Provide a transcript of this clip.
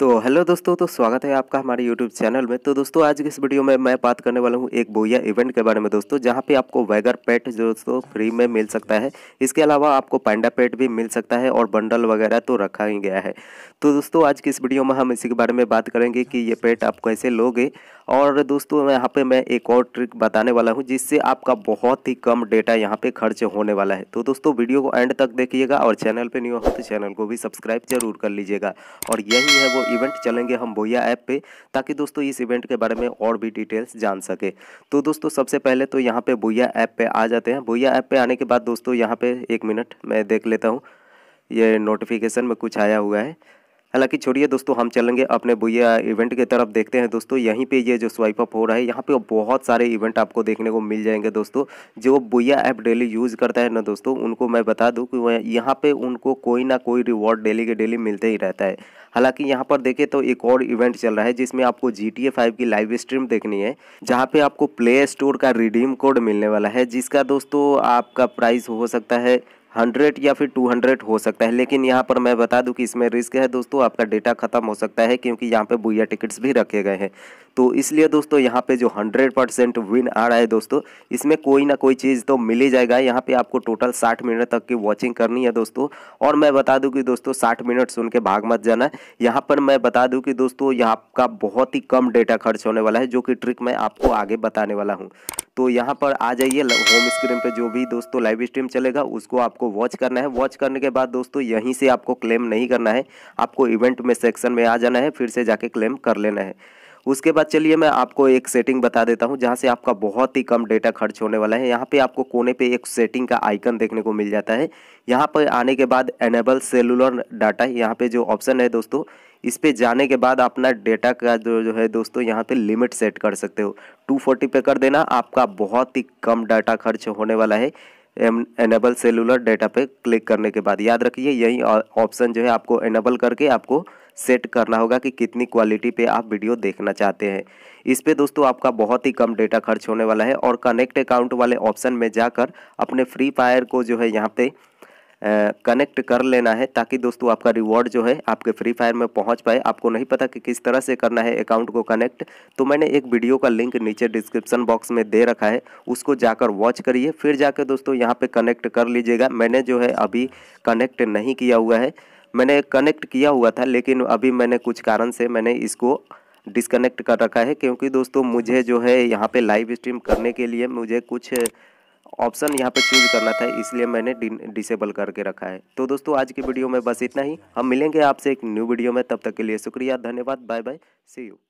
तो हेलो दोस्तों तो स्वागत है आपका हमारे यूट्यूब चैनल में तो दोस्तों आज की इस वीडियो में मैं बात करने वाला हूँ एक बोया इवेंट के बारे में दोस्तों जहाँ पे आपको वैगर पेट दोस्तों फ्री में मिल सकता है इसके अलावा आपको पैंडा पेट भी मिल सकता है और बंडल वगैरह तो रखा ही गया है तो दोस्तों आज की इस वीडियो में हम इसी के बारे में बात करेंगे कि ये पेट आप कैसे लोगे और दोस्तों यहाँ पे मैं एक और ट्रिक बताने वाला हूँ जिससे आपका बहुत ही कम डेटा यहाँ पे खर्च होने वाला है तो दोस्तों वीडियो को एंड तक देखिएगा और चैनल पे न्यू हो तो चैनल को भी सब्सक्राइब जरूर कर लीजिएगा और यही है वो इवेंट चलेंगे हम भोया ऐप पे ताकि दोस्तों इस इवेंट के बारे में और भी डिटेल्स जान सके तो दोस्तों सबसे पहले तो यहाँ पर भोया ऐप पर आ जाते हैं भोया ऐप पर आने के बाद दोस्तों यहाँ पर एक मिनट मैं देख लेता हूँ ये नोटिफिकेशन में कुछ आया हुआ है हालांकि छोड़िए दोस्तों हम चलेंगे अपने बुया इवेंट की तरफ देखते हैं दोस्तों यहीं पे ये जो स्वाइप अप हो रहा है यहाँ पे बहुत सारे इवेंट आपको देखने को मिल जाएंगे दोस्तों जो बुया ऐप डेली यूज़ करता है ना दोस्तों उनको मैं बता दूँ कि यहाँ पे उनको कोई ना कोई रिवॉर्ड डेली के डेली मिलते ही रहता है हालांकि यहाँ पर देखिए तो एक और इवेंट चल रहा है जिसमें आपको जी टी की लाइव स्ट्रीम देखनी है जहाँ पे आपको प्ले स्टोर का रिडीम कोड मिलने वाला है जिसका दोस्तों आपका प्राइस हो सकता है हंड्रेड या फिर टू हंड्रेड हो सकता है लेकिन यहाँ पर मैं बता दूँ कि इसमें रिस्क है दोस्तों आपका डेटा खत्म हो सकता है क्योंकि यहाँ पर बुया टिकट्स भी रखे गए हैं तो इसलिए दोस्तों यहाँ पे जो 100 परसेंट विन आ रहा है दोस्तों इसमें कोई ना कोई चीज़ तो मिल ही जाएगा यहाँ पे आपको टोटल 60 मिनट तक की वॉचिंग करनी है दोस्तों और मैं बता दूँ कि दोस्तों 60 मिनट सुन के भाग मत जाना यहाँ पर मैं बता दूँ कि दोस्तों यहाँ का बहुत ही कम डेटा खर्च होने वाला है जो कि ट्रिक मैं आपको आगे बताने वाला हूँ तो यहाँ पर आ जाइए होम स्क्रीन पे जो भी दोस्तों लाइव स्ट्रीम चलेगा उसको आपको वॉच करना है वॉच करने के बाद दोस्तों यहीं से आपको क्लेम नहीं करना है आपको इवेंट में सेक्शन में आ जाना है फिर से जाके क्लेम कर लेना है उसके बाद चलिए मैं आपको एक सेटिंग बता देता हूँ जहाँ से आपका बहुत ही कम डेटा खर्च होने वाला है यहाँ पे आपको कोने पे एक सेटिंग का आइकन देखने को मिल जाता है यहाँ पर आने के बाद एनेबल सेलुलर डाटा यहाँ पे जो ऑप्शन है दोस्तों इस पे जाने के बाद अपना डेटा का जो जो है दोस्तों यहाँ पे लिमिट सेट कर सकते हो 240 पे कर देना आपका बहुत ही कम डाटा खर्च होने वाला है एनेबल सेलुलर डाटा पे क्लिक करने के बाद याद रखिए यही ऑप्शन जो है आपको एनेबल करके आपको सेट करना होगा कि कितनी क्वालिटी पे आप वीडियो देखना चाहते हैं इस पे दोस्तों आपका बहुत ही कम डेटा खर्च होने वाला है और कनेक्ट अकाउंट वाले ऑप्शन में जाकर अपने फ्री फायर को जो है यहाँ पे कनेक्ट कर लेना है ताकि दोस्तों आपका रिवॉर्ड जो है आपके फ्री फायर में पहुंच पाए आपको नहीं पता कि किस तरह से करना है अकाउंट को कनेक्ट तो मैंने एक वीडियो का लिंक नीचे डिस्क्रिप्शन बॉक्स में दे रखा है उसको जाकर वॉच करिए फिर जाकर दोस्तों यहाँ पर कनेक्ट कर लीजिएगा मैंने जो है अभी कनेक्ट नहीं किया हुआ है मैंने कनेक्ट किया हुआ था लेकिन अभी मैंने कुछ कारण से मैंने इसको डिसकनेक्ट कर रखा है क्योंकि दोस्तों मुझे जो है यहाँ पे लाइव स्ट्रीम करने के लिए मुझे कुछ ऑप्शन यहाँ पे चूज करना था इसलिए मैंने डिसेबल करके रखा है तो दोस्तों आज की वीडियो में बस इतना ही हम मिलेंगे आपसे एक न्यू वीडियो में तब तक के लिए शुक्रिया धन्यवाद बाय बाय सी यू